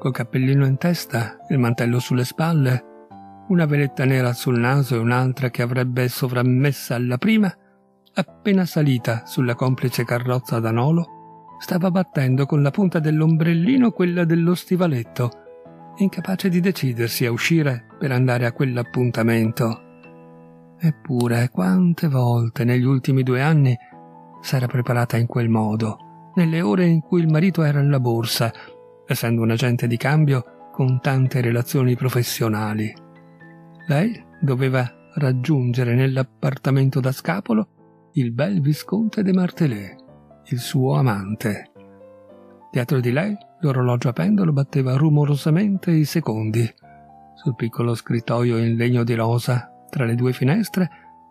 col cappellino in testa, il mantello sulle spalle, una veletta nera sul naso e un'altra che avrebbe sovrammessa alla prima, appena salita sulla complice carrozza ad anolo, stava battendo con la punta dell'ombrellino quella dello stivaletto, incapace di decidersi a uscire per andare a quell'appuntamento. Eppure, quante volte negli ultimi due anni s'era preparata in quel modo, nelle ore in cui il marito era alla borsa, essendo un agente di cambio con tante relazioni professionali. Lei doveva raggiungere nell'appartamento da scapolo il bel visconte de Martelet, il suo amante. Dietro di lei l'orologio a pendolo batteva rumorosamente i secondi. Sul piccolo scrittoio in legno di rosa, tra le due finestre,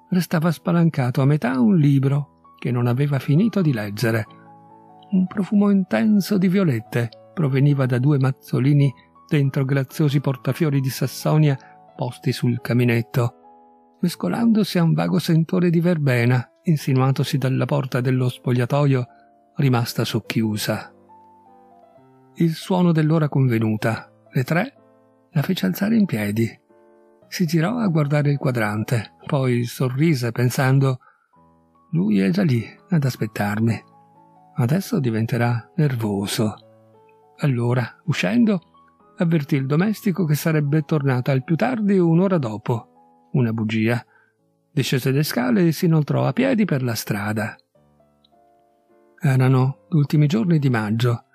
restava spalancato a metà un libro che non aveva finito di leggere. Un profumo intenso di violette proveniva da due mazzolini dentro graziosi portafiori di Sassonia posti sul caminetto, mescolandosi a un vago sentore di verbena insinuatosi dalla porta dello spogliatoio rimasta socchiusa. Il suono dell'ora convenuta, le tre, la fece alzare in piedi. Si girò a guardare il quadrante, poi sorrise pensando lui è già lì ad aspettarmi. Adesso diventerà nervoso. Allora, uscendo, avvertì il domestico che sarebbe tornata al più tardi un'ora dopo. Una bugia. Discese le scale e si inoltrò a piedi per la strada. Erano gli ultimi giorni di maggio,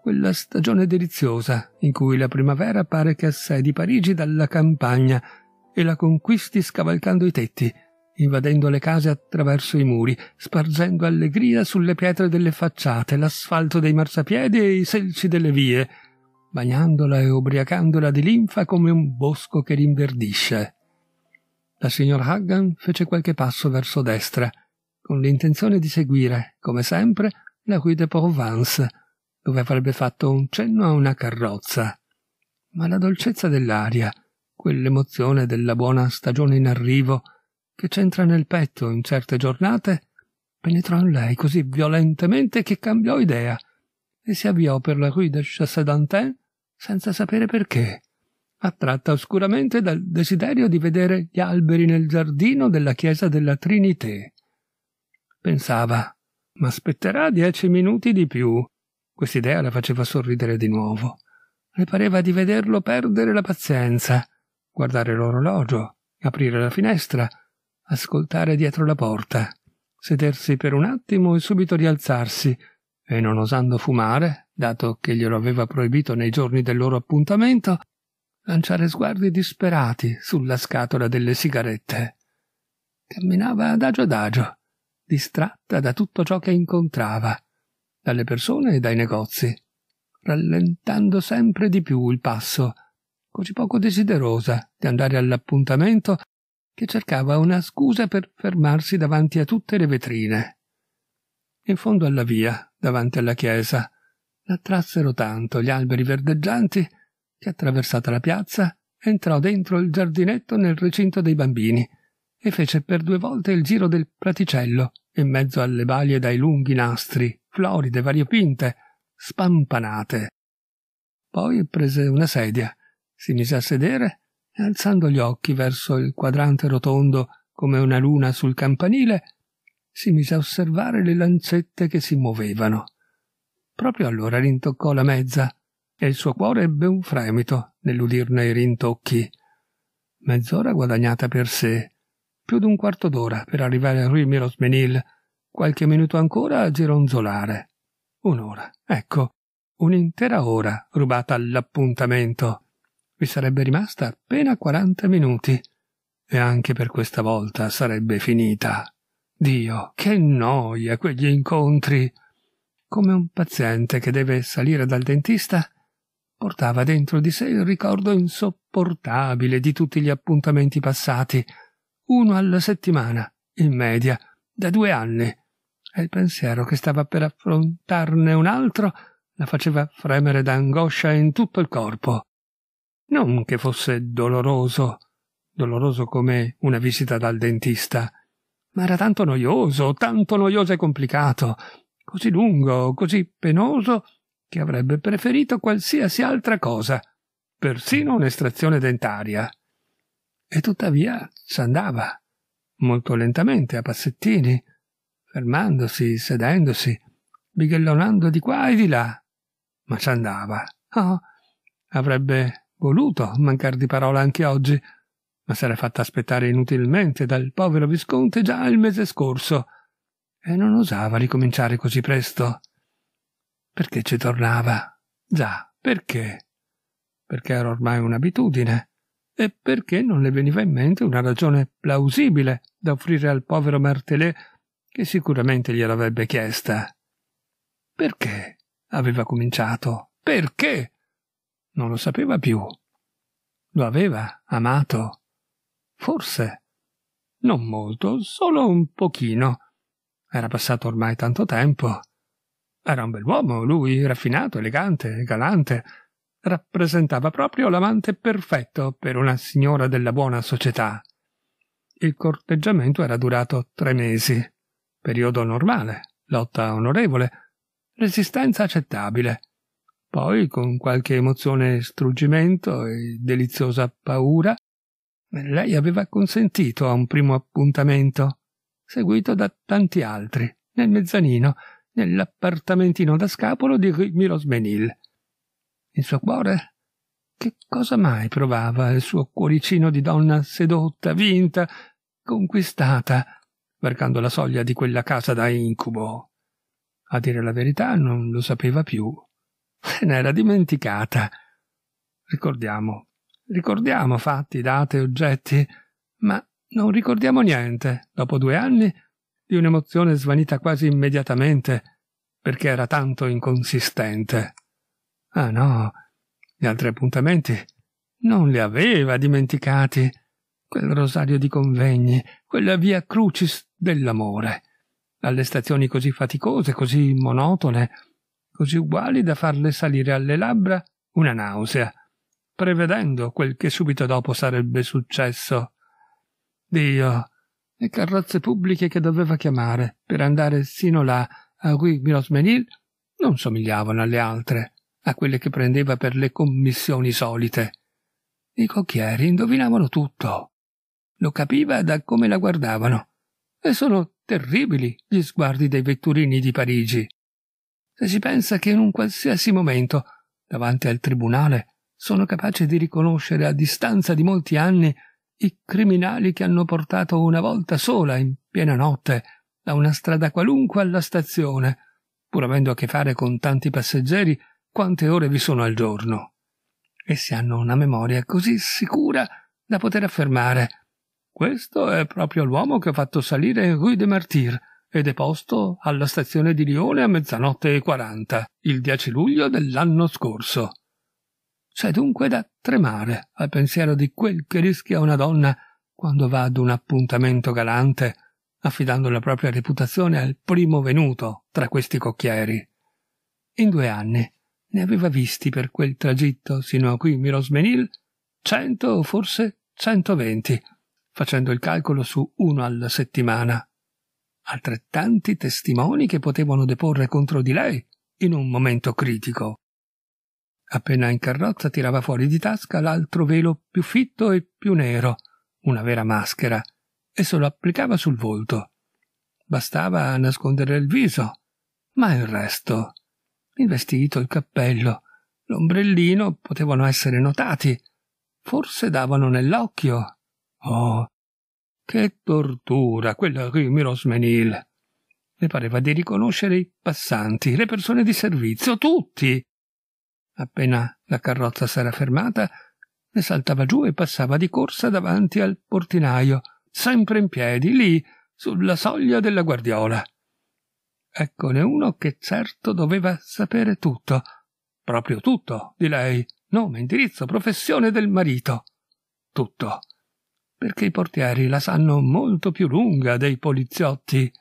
quella stagione deliziosa in cui la primavera pare che assedi Parigi dalla campagna e la conquisti scavalcando i tetti, invadendo le case attraverso i muri, sparzendo allegria sulle pietre delle facciate, l'asfalto dei marciapiedi e i selci delle vie, bagnandola e ubriacandola di linfa come un bosco che rinverdisce. La signora Hagan fece qualche passo verso destra, con l'intenzione di seguire, come sempre, la Rue de Provence, dove avrebbe fatto un cenno a una carrozza. Ma la dolcezza dell'aria, quell'emozione della buona stagione in arrivo, che c'entra nel petto in certe giornate, penetrò in lei così violentemente che cambiò idea e si avviò per la rue de Chassedantin senza sapere perché, attratta oscuramente dal desiderio di vedere gli alberi nel giardino della chiesa della Trinité. Pensava, ma aspetterà dieci minuti di più. Quest'idea la faceva sorridere di nuovo. Le pareva di vederlo perdere la pazienza, guardare l'orologio, aprire la finestra, ascoltare dietro la porta, sedersi per un attimo e subito rialzarsi, e non osando fumare, dato che glielo aveva proibito nei giorni del loro appuntamento, lanciare sguardi disperati sulla scatola delle sigarette. Camminava adagio adagio, distratta da tutto ciò che incontrava, dalle persone e dai negozi, rallentando sempre di più il passo, così poco desiderosa di andare all'appuntamento che cercava una scusa per fermarsi davanti a tutte le vetrine. In fondo alla via, davanti alla chiesa, l'attrassero tanto gli alberi verdeggianti che, attraversata la piazza, entrò dentro il giardinetto nel recinto dei bambini e fece per due volte il giro del praticello in mezzo alle balie dai lunghi nastri, floride, variopinte, spampanate. Poi prese una sedia, si mise a sedere e alzando gli occhi verso il quadrante rotondo come una luna sul campanile, si mise a osservare le lancette che si muovevano. Proprio allora rintoccò la mezza e il suo cuore ebbe un fremito nell'udirne i rintocchi. Mezz'ora guadagnata per sé, più d'un quarto d'ora per arrivare a Rui Mirosmenil, qualche minuto ancora a gironzolare. Un'ora, ecco, un'intera ora rubata all'appuntamento vi sarebbe rimasta appena 40 minuti. E anche per questa volta sarebbe finita. Dio, che noia quegli incontri! Come un paziente che deve salire dal dentista, portava dentro di sé il ricordo insopportabile di tutti gli appuntamenti passati, uno alla settimana, in media, da due anni, e il pensiero che stava per affrontarne un altro la faceva fremere d'angoscia in tutto il corpo non che fosse doloroso, doloroso come una visita dal dentista, ma era tanto noioso, tanto noioso e complicato, così lungo, così penoso, che avrebbe preferito qualsiasi altra cosa, persino un'estrazione dentaria. E tuttavia s'andava, molto lentamente, a passettini, fermandosi, sedendosi, bighellonando di qua e di là, ma s'andava. Oh, avrebbe voluto mancar di parola anche oggi, ma s'era fatta aspettare inutilmente dal povero visconte già il mese scorso e non osava ricominciare così presto. Perché ci tornava? Già, perché? Perché era ormai un'abitudine e perché non le veniva in mente una ragione plausibile da offrire al povero Martelè che sicuramente gliel'avrebbe chiesta. Perché aveva cominciato? Perché non lo sapeva più. Lo aveva amato. Forse. Non molto, solo un pochino. Era passato ormai tanto tempo. Era un bell'uomo, lui, raffinato, elegante, galante. Rappresentava proprio l'amante perfetto per una signora della buona società. Il corteggiamento era durato tre mesi. Periodo normale, lotta onorevole, resistenza accettabile poi, con qualche emozione struggimento e deliziosa paura, lei aveva consentito a un primo appuntamento, seguito da tanti altri, nel mezzanino, nell'appartamentino da scapolo di Milos Menil. Il suo cuore? Che cosa mai provava il suo cuoricino di donna sedotta, vinta, conquistata, varcando la soglia di quella casa da incubo? A dire la verità non lo sapeva più se n'era dimenticata. Ricordiamo, ricordiamo fatti, date, oggetti, ma non ricordiamo niente, dopo due anni, di un'emozione svanita quasi immediatamente, perché era tanto inconsistente. Ah no, gli altri appuntamenti non li aveva dimenticati. Quel rosario di convegni, quella via crucis dell'amore, alle stazioni così faticose, così monotone, così uguali da farle salire alle labbra una nausea, prevedendo quel che subito dopo sarebbe successo. Dio, le carrozze pubbliche che doveva chiamare per andare sino là a Guy Mirosmenil non somigliavano alle altre, a quelle che prendeva per le commissioni solite. I cocchieri indovinavano tutto. Lo capiva da come la guardavano. E sono terribili gli sguardi dei vetturini di Parigi se si pensa che in un qualsiasi momento, davanti al tribunale, sono capace di riconoscere a distanza di molti anni i criminali che hanno portato una volta sola, in piena notte, da una strada qualunque alla stazione, pur avendo a che fare con tanti passeggeri, quante ore vi sono al giorno. Essi hanno una memoria così sicura da poter affermare questo è proprio l'uomo che ho fatto salire Rue de Martyr e deposto alla stazione di Lione a mezzanotte e quaranta, il 10 luglio dell'anno scorso. C'è dunque da tremare al pensiero di quel che rischia una donna quando va ad un appuntamento galante, affidando la propria reputazione al primo venuto tra questi cocchieri. In due anni ne aveva visti per quel tragitto sino a qui Mirosmenil cento o forse centoventi, facendo il calcolo su uno alla settimana altrettanti testimoni che potevano deporre contro di lei in un momento critico. Appena in carrozza tirava fuori di tasca l'altro velo più fitto e più nero, una vera maschera, e se lo applicava sul volto. Bastava a nascondere il viso, ma il resto, il vestito, il cappello, l'ombrellino potevano essere notati, forse davano nell'occhio. Oh, che tortura, quella qui, Mirosmenil! Le pareva di riconoscere i passanti, le persone di servizio, tutti! Appena la carrozza s'era fermata, ne saltava giù e passava di corsa davanti al portinaio, sempre in piedi, lì, sulla soglia della guardiola. Eccone uno che certo doveva sapere tutto, proprio tutto, di lei, nome, indirizzo, professione del marito. Tutto perché i portieri la sanno molto più lunga dei poliziotti.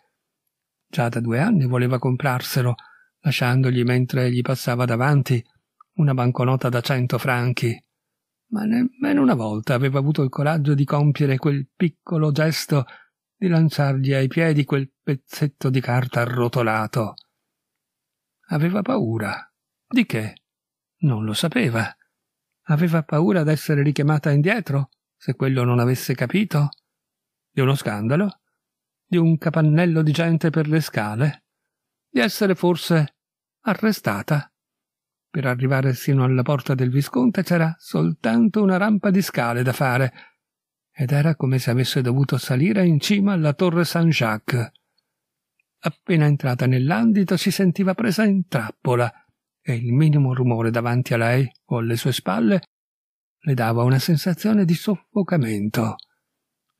Già da due anni voleva comprarselo, lasciandogli mentre gli passava davanti una banconota da cento franchi. Ma nemmeno una volta aveva avuto il coraggio di compiere quel piccolo gesto di lanciargli ai piedi quel pezzetto di carta arrotolato. Aveva paura. Di che? Non lo sapeva. Aveva paura d'essere richiamata indietro? se quello non avesse capito, di uno scandalo, di un capannello di gente per le scale, di essere forse arrestata. Per arrivare sino alla porta del visconte c'era soltanto una rampa di scale da fare, ed era come se avesse dovuto salire in cima alla torre Saint-Jacques. Appena entrata nell'andito si sentiva presa in trappola, e il minimo rumore davanti a lei o alle sue spalle le dava una sensazione di soffocamento.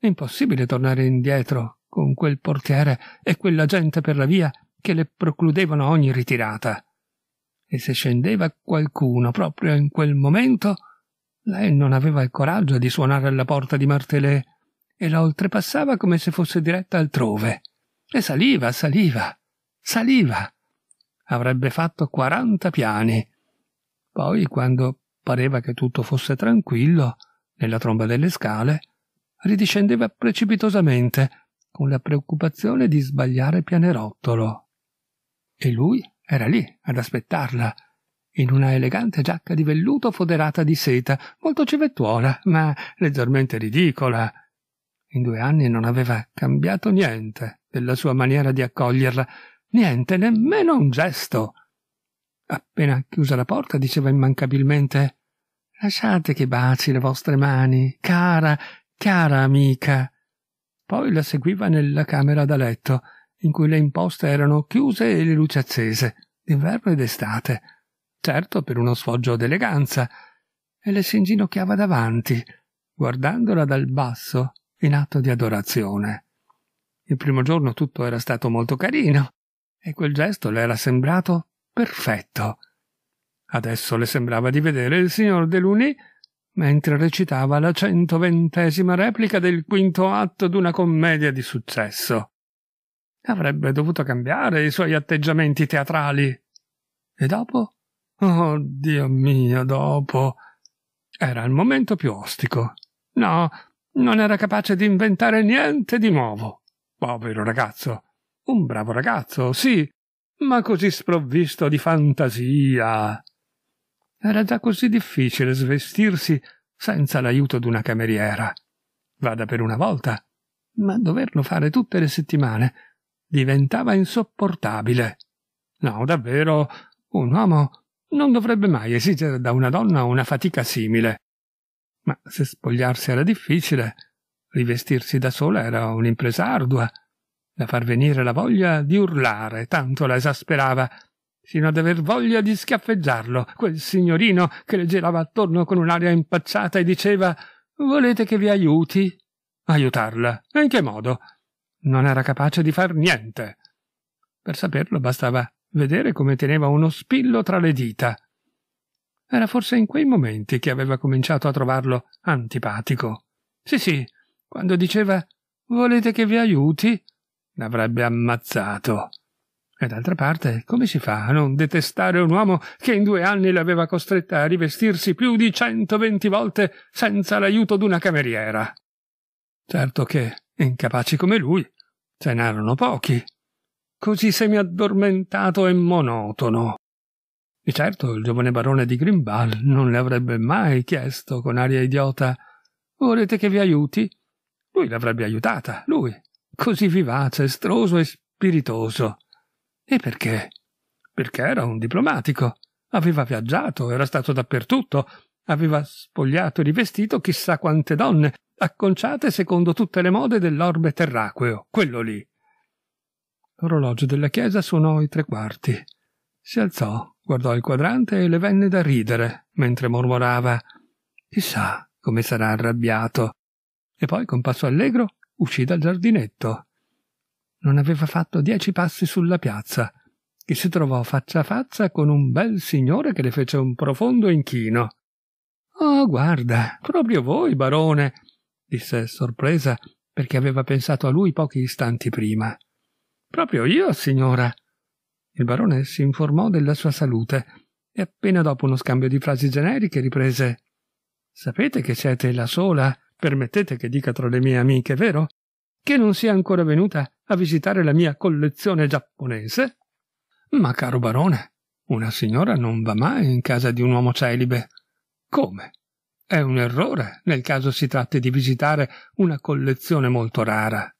Impossibile tornare indietro con quel portiere e quella gente per la via che le precludevano ogni ritirata. E se scendeva qualcuno proprio in quel momento, lei non aveva il coraggio di suonare alla porta di Martelè e la oltrepassava come se fosse diretta altrove. E saliva, saliva, saliva. Avrebbe fatto quaranta piani. Poi, quando pareva che tutto fosse tranquillo, nella tromba delle scale, ridiscendeva precipitosamente, con la preoccupazione di sbagliare pianerottolo. E lui era lì ad aspettarla, in una elegante giacca di velluto foderata di seta, molto civettuola, ma leggermente ridicola. In due anni non aveva cambiato niente della sua maniera di accoglierla, niente, nemmeno un gesto. Appena chiusa la porta diceva immancabilmente Lasciate che baci le vostre mani, cara, cara amica. Poi la seguiva nella camera da letto, in cui le imposte erano chiuse e le luci accese, d'inverno ed estate, certo per uno sfoggio d'eleganza, e le si inginocchiava davanti, guardandola dal basso in atto di adorazione. Il primo giorno tutto era stato molto carino, e quel gesto le era sembrato Perfetto. Adesso le sembrava di vedere il signor Deluni mentre recitava la centoventesima replica del quinto atto d'una commedia di successo. Avrebbe dovuto cambiare i suoi atteggiamenti teatrali. E dopo? Oh, Dio mio, dopo. Era il momento più ostico. No, non era capace di inventare niente di nuovo. Povero ragazzo. Un bravo ragazzo, sì, ma così sprovvisto di fantasia. Era già così difficile svestirsi senza l'aiuto d'una cameriera. Vada per una volta, ma doverlo fare tutte le settimane diventava insopportabile. No, davvero, un uomo non dovrebbe mai esigere da una donna una fatica simile. Ma se spogliarsi era difficile, rivestirsi da sola era un'impresa ardua da far venire la voglia di urlare, tanto la esasperava, sino ad aver voglia di schiaffeggiarlo, quel signorino che le girava attorno con un'aria impacciata e diceva «Volete che vi aiuti?» Aiutarla? In che modo? Non era capace di far niente. Per saperlo bastava vedere come teneva uno spillo tra le dita. Era forse in quei momenti che aveva cominciato a trovarlo antipatico. Sì, sì, quando diceva «Volete che vi aiuti?» L'avrebbe ammazzato. E d'altra parte, come si fa a non detestare un uomo che in due anni l'aveva costretta a rivestirsi più di centoventi volte senza l'aiuto d'una cameriera? Certo che, incapaci come lui, ce n'erano pochi. Così semiaddormentato e monotono. Di certo il giovane barone di Grimbal non le avrebbe mai chiesto con aria idiota Volete che vi aiuti? Lui l'avrebbe aiutata, lui, così vivace, estroso e spiritoso. E perché? Perché era un diplomatico. Aveva viaggiato, era stato dappertutto, aveva spogliato e rivestito chissà quante donne, acconciate secondo tutte le mode dell'orbe terraqueo, quello lì. L'orologio della chiesa suonò i tre quarti. Si alzò, guardò il quadrante e le venne da ridere mentre mormorava: Chissà come sarà arrabbiato. E poi con passo allegro uscì dal giardinetto. Non aveva fatto dieci passi sulla piazza, che si trovò faccia a faccia con un bel signore che le fece un profondo inchino. Oh, guarda, proprio voi, barone, disse sorpresa perché aveva pensato a lui pochi istanti prima. Proprio io, signora. Il barone si informò della sua salute e appena dopo uno scambio di frasi generiche riprese Sapete che siete la sola permettete che dica tra le mie amiche, vero? Che non sia ancora venuta a visitare la mia collezione giapponese? Ma caro barone, una signora non va mai in casa di un uomo celibe. Come? È un errore nel caso si tratti di visitare una collezione molto rara.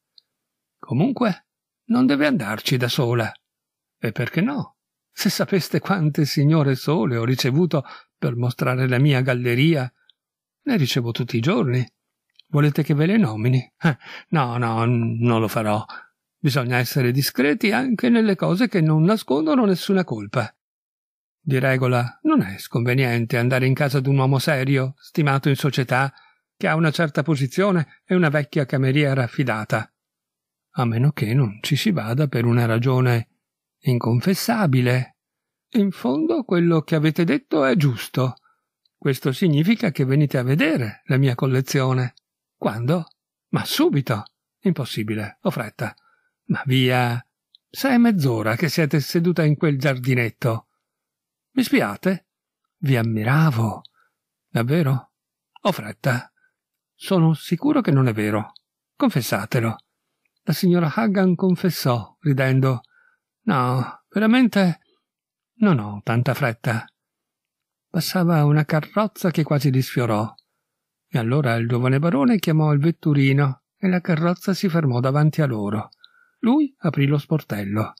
Comunque, non deve andarci da sola. E perché no? Se sapeste quante signore sole ho ricevuto per mostrare la mia galleria, ne ricevo tutti i giorni Volete che ve le nomini? Eh, no, no, non lo farò. Bisogna essere discreti anche nelle cose che non nascondono nessuna colpa. Di regola non è sconveniente andare in casa d'un uomo serio, stimato in società, che ha una certa posizione e una vecchia cameriera affidata. A meno che non ci si vada per una ragione inconfessabile. In fondo quello che avete detto è giusto. Questo significa che venite a vedere la mia collezione. Quando? Ma subito. Impossibile, ho fretta. Ma via. Sai mezz'ora che siete seduta in quel giardinetto. Mi spiate? Vi ammiravo. Davvero? Ho fretta. Sono sicuro che non è vero. Confessatelo. La signora Hagan confessò, ridendo. No, veramente non ho tanta fretta. Passava una carrozza che quasi li sfiorò. E allora il giovane barone chiamò il vetturino e la carrozza si fermò davanti a loro. Lui aprì lo sportello.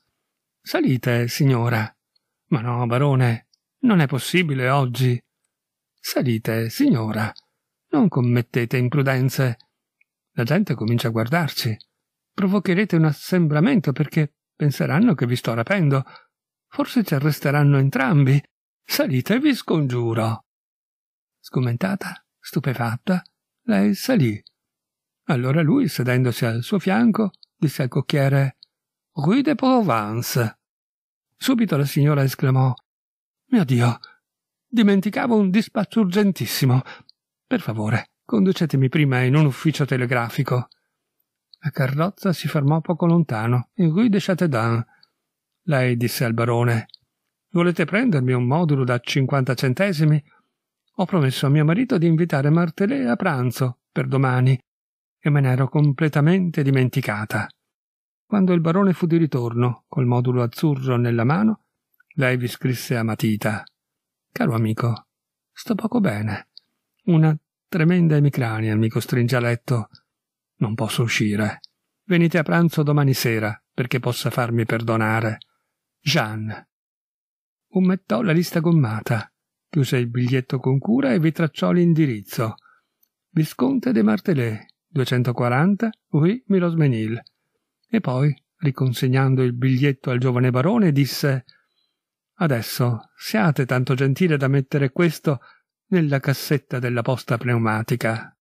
Salite, signora. Ma no, barone, non è possibile oggi. Salite, signora. Non commettete imprudenze. La gente comincia a guardarci. Provocherete un assembramento perché penseranno che vi sto rapendo. Forse ci arresteranno entrambi. Salite, vi scongiuro. Sgomentata, Stupefatta, lei salì. Allora lui, sedendosi al suo fianco, disse al cocchiere Rue de Provence. Subito la signora esclamò Mio Dio, dimenticavo un dispaccio urgentissimo. Per favore, conducetemi prima in un ufficio telegrafico. La carrozza si fermò poco lontano, in Rue de Châteaudun. Lei disse al barone Volete prendermi un modulo da cinquanta centesimi? Ho promesso a mio marito di invitare Martelè a pranzo per domani e me ne ero completamente dimenticata. Quando il barone fu di ritorno, col modulo azzurro nella mano, lei vi scrisse a matita: Caro amico, sto poco bene. Una tremenda emicrania mi costringe a letto. Non posso uscire. Venite a pranzo domani sera perché possa farmi perdonare. Jeanne. Ummettò la lista gommata chiuse il biglietto con cura e vi tracciò l'indirizzo. Visconte de Martelet, 240, Rue Milosmenil. E poi, riconsegnando il biglietto al giovane barone, disse Adesso siate tanto gentile da mettere questo nella cassetta della posta pneumatica.